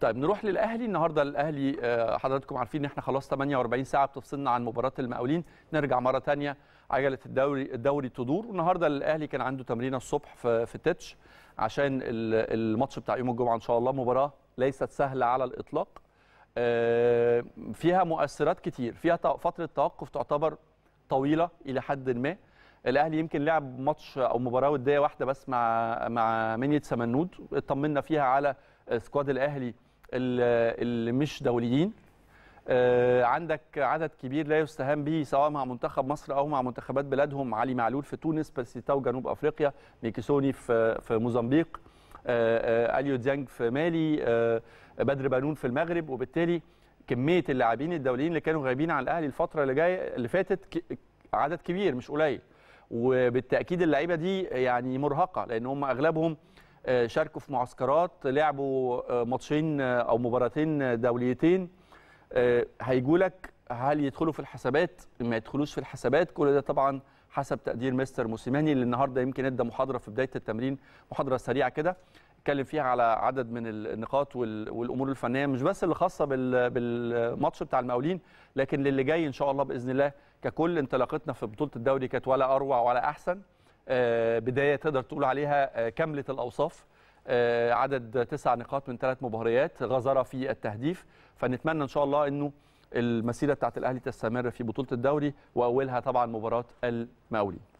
طيب نروح للاهلي النهارده الاهلي آه، حضراتكم عارفين ان احنا خلاص 48 ساعه بتفصلنا عن مباراه المقاولين نرجع مره ثانيه عجله الدوري الدوري تدور النهارده الاهلي كان عنده تمرينه الصبح في, في تتش عشان الماتش بتاع يوم الجمعه ان شاء الله مباراه ليست سهله على الاطلاق آه، فيها مؤثرات كتير فيها فتره توقف تعتبر طويله الى حد ما الاهلي يمكن لعب ماتش او مباراه وديه واحده بس مع مع منيه سمنود اطمنا فيها على سكواد الاهلي اللي مش دوليين آه، عندك عدد كبير لا يستهان به سواء مع منتخب مصر او مع منتخبات بلادهم علي معلول في تونس بسيتاو جنوب افريقيا ميكيسوني في في موزمبيق آه، آه، اليو ديانج في مالي بدر بانون في المغرب وبالتالي كميه اللاعبين الدوليين اللي كانوا غايبين عن الاهلي الفتره اللي جايه اللي فاتت عدد كبير مش قليل وبالتاكيد اللعيبه دي يعني مرهقه لان هم اغلبهم آه، شاركوا في معسكرات لعبوا آه، ماتشين آه، او مباراتين دوليتين هيجوا لك هل يدخلوا في الحسابات ما يدخلوش في الحسابات كل ده طبعا حسب تقدير مستر موسيماني اللي النهارده يمكن ادى محاضره في بدايه التمرين محاضره سريعه كده اتكلم فيها على عدد من النقاط والامور الفنيه مش بس اللي خاصه بالماتش بتاع المقاولين لكن للي جاي ان شاء الله باذن الله ككل انطلاقتنا في بطوله الدوري كانت ولا اروع ولا احسن آه، بدايه تقدر تقول عليها آه، كامله الاوصاف آه، عدد تسع نقاط من ثلاث مباريات غزاره في التهديف فنتمنى ان شاء الله انه المسيره بتاعت الاهلي تستمر في بطوله الدوري واولها طبعا مباراه المقاولين